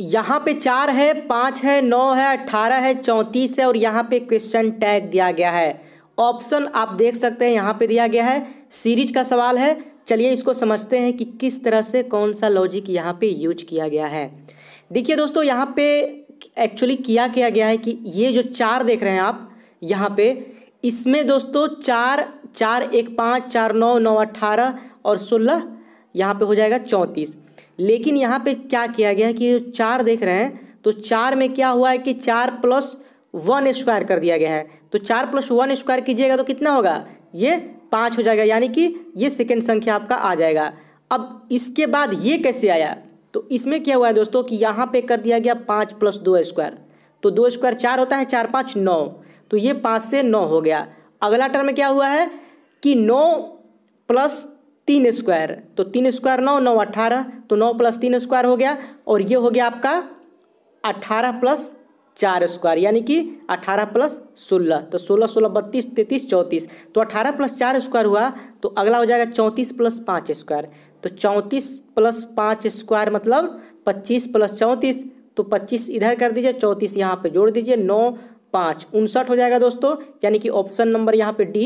यहाँ पे चार है पाँच है नौ है अट्ठारह है चौंतीस है और यहाँ पे क्वेश्चन टैग दिया गया है ऑप्शन आप देख सकते हैं यहाँ पे दिया गया है सीरीज का सवाल है चलिए इसको समझते हैं कि किस तरह से कौन सा लॉजिक यहाँ पे यूज किया गया है देखिए दोस्तों यहाँ पे एक्चुअली किया किया गया है कि ये जो चार देख रहे हैं आप यहाँ पे इसमें दोस्तों चार चार एक पाँच चार नौ नौ अट्ठारह और सोलह यहाँ पे हो जाएगा चौंतीस लेकिन यहाँ पे क्या किया गया है कि चार देख रहे हैं तो चार में क्या हुआ है कि चार प्लस वन स्क्वायर कर दिया गया है तो चार प्लस वन स्क्वायर कीजिएगा तो कितना होगा ये पाँच हो जाएगा यानी कि ये सेकेंड संख्या आपका आ जाएगा अब इसके बाद ये कैसे आया तो इसमें क्या हुआ है दोस्तों कि यहाँ पर कर दिया गया पाँच प्लस दो स्क्वायर तो दो स्क्वायर चार होता है चार पाँच नौ तो ये पाँच से नौ हो गया अगला टर्म क्या हुआ है कि नौ प्लस तीन स्क्वायर तो तीन स्क्वायर नौ नौ अट्ठारह तो नौ प्लस तीन स्क्वायर हो गया और ये हो गया आपका अट्ठारह प्लस चार स्क्वायर यानी कि अठारह प्लस सोलह तो सोलह सोलह बत्तीस तैंतीस चौंतीस तो अठारह प्लस चार स्क्वायर हुआ तो अगला हो जाएगा चौंतीस प्लस पाँच स्क्वायर तो चौंतीस प्लस पाँच स्क्वायर मतलब पच्चीस प्लस चौंतीस तो पच्चीस इधर कर दीजिए चौंतीस यहाँ पे जोड़ दीजिए नौ पाँच उनसठ हो जाएगा दोस्तों यानी कि ऑप्शन नंबर यहाँ पे डी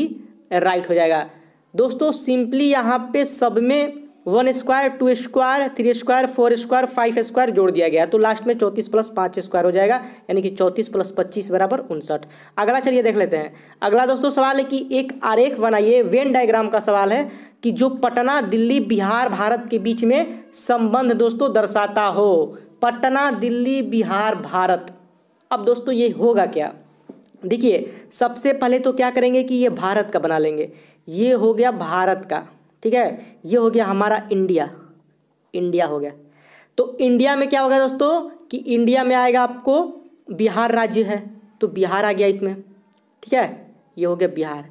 राइट हो जाएगा दोस्तों सिंपली यहाँ पे सब में one square two square three square four square five square जोड़ दिया गया तो लास्ट में चौंतीस प्लस पाँच स्क्वायर हो जाएगा यानी कि चौंतीस प्लस पच्चीस बराबर उनसठ अगला चलिए देख लेते हैं अगला दोस्तों सवाल है कि एक आरेख बनाइए वेन डायग्राम का सवाल है कि जो पटना दिल्ली बिहार भारत के बीच में संबंध दोस्तों दर्शाता हो पटना दिल्ली बिहार भारत अब दोस्तों ये होगा क्या देखिए सबसे पहले तो क्या करेंगे कि ये भारत का बना लेंगे ये हो गया भारत का ठीक है ये हो गया हमारा इंडिया इंडिया हो गया तो इंडिया में क्या होगा दोस्तों कि इंडिया में आएगा आपको बिहार राज्य है तो बिहार आ गया इसमें ठीक है ये हो गया बिहार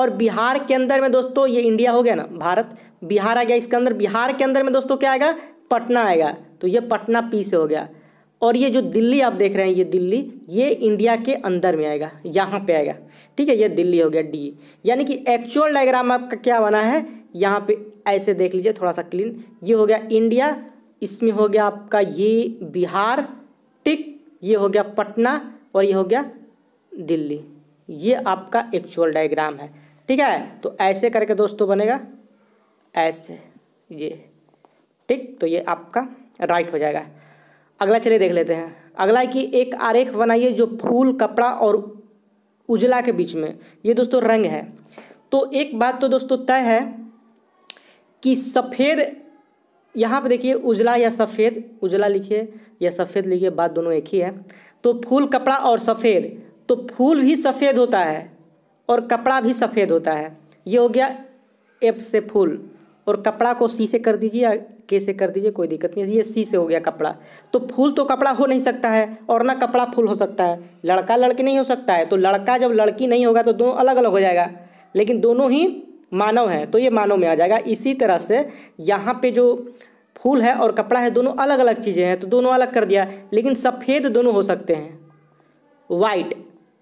और बिहार के अंदर में दोस्तों ये इंडिया हो गया ना भारत बिहार आ गया इसके अंदर बिहार के अंदर में दोस्तों क्या आएगा पटना आएगा तो ये पटना पी से हो गया और ये जो दिल्ली आप देख रहे हैं ये दिल्ली ये इंडिया के अंदर में आएगा यहाँ पे आएगा ठीक है ये दिल्ली हो गया डी यानी कि एक्चुअल डायग्राम आपका क्या बना है यहाँ पे ऐसे देख लीजिए थोड़ा सा क्लीन ये हो गया इंडिया इसमें हो गया आपका ये बिहार टिक ये हो गया पटना और ये हो गया दिल्ली ये आपका एक्चुअल डायग्राम है ठीक है तो ऐसे करके दोस्तों बनेगा ऐसे ये ठीक तो ये आपका राइट हो जाएगा अगला चलिए देख लेते हैं अगला है कि एक आरेख बनाइए जो फूल कपड़ा और उजला के बीच में ये दोस्तों रंग है तो एक बात तो दोस्तों तय है कि सफ़ेद यहाँ पर देखिए उजला या सफ़ेद उजला लिखिए या सफ़ेद लिखिए बात दोनों एक ही है तो फूल कपड़ा और सफ़ेद तो फूल भी सफ़ेद होता है और कपड़ा भी सफ़ेद होता है ये हो गया एप से फूल और कपड़ा को सी से कर दीजिए के से कर दीजिए कोई दिक्कत नहीं है ये सी से हो गया कपड़ा तो फूल तो कपड़ा हो नहीं सकता है और ना कपड़ा फूल हो सकता है लड़का लड़की नहीं हो सकता है तो लड़का जब लड़की नहीं होगा तो दोनों अलग अलग हो जाएगा लेकिन दोनों ही मानव हैं तो ये मानव में आ जाएगा इसी तरह से यहाँ पर जो फूल है और कपड़ा है दोनों अलग अलग चीज़ें हैं तो दोनों अलग कर दिया लेकिन सफ़ेद दोनों हो सकते हैं वाइट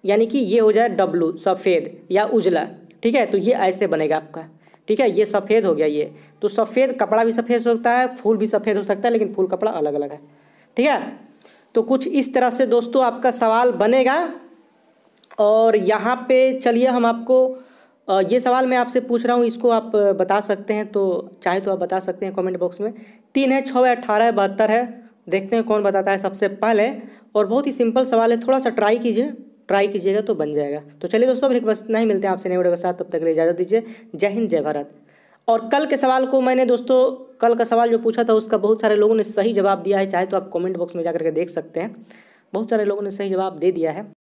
यानी कि ये हो जाए डब्लू सफ़ेद या उजला ठीक है तो ये ऐसे बनेगा आपका ठीक है ये सफ़ेद हो गया ये तो सफ़ेद कपड़ा भी सफ़ेद हो सकता है फूल भी सफ़ेद हो सकता है लेकिन फूल कपड़ा अलग अलग है ठीक है तो कुछ इस तरह से दोस्तों आपका सवाल बनेगा और यहाँ पे चलिए हम आपको ये सवाल मैं आपसे पूछ रहा हूँ इसको आप बता सकते हैं तो चाहे तो आप बता सकते हैं कमेंट बॉक्स में तीन है छः है अठारह है बहत्तर है देखते हैं कौन बताता है सबसे पहले और बहुत ही सिंपल सवाल है थोड़ा सा ट्राई कीजिए ट्राई कीजिएगा तो बन जाएगा तो चलिए दोस्तों अब बस नहीं मिलते हैं आपसे नए वीडियो के साथ तब तक के लिए इजाज़त दीजिए जय हिंद जय भारत और कल के सवाल को मैंने दोस्तों कल का सवाल जो पूछा था उसका बहुत सारे लोगों ने सही जवाब दिया है चाहे तो आप कमेंट बॉक्स में जा करके देख सकते हैं बहुत सारे लोगों ने सही जवाब दे दिया है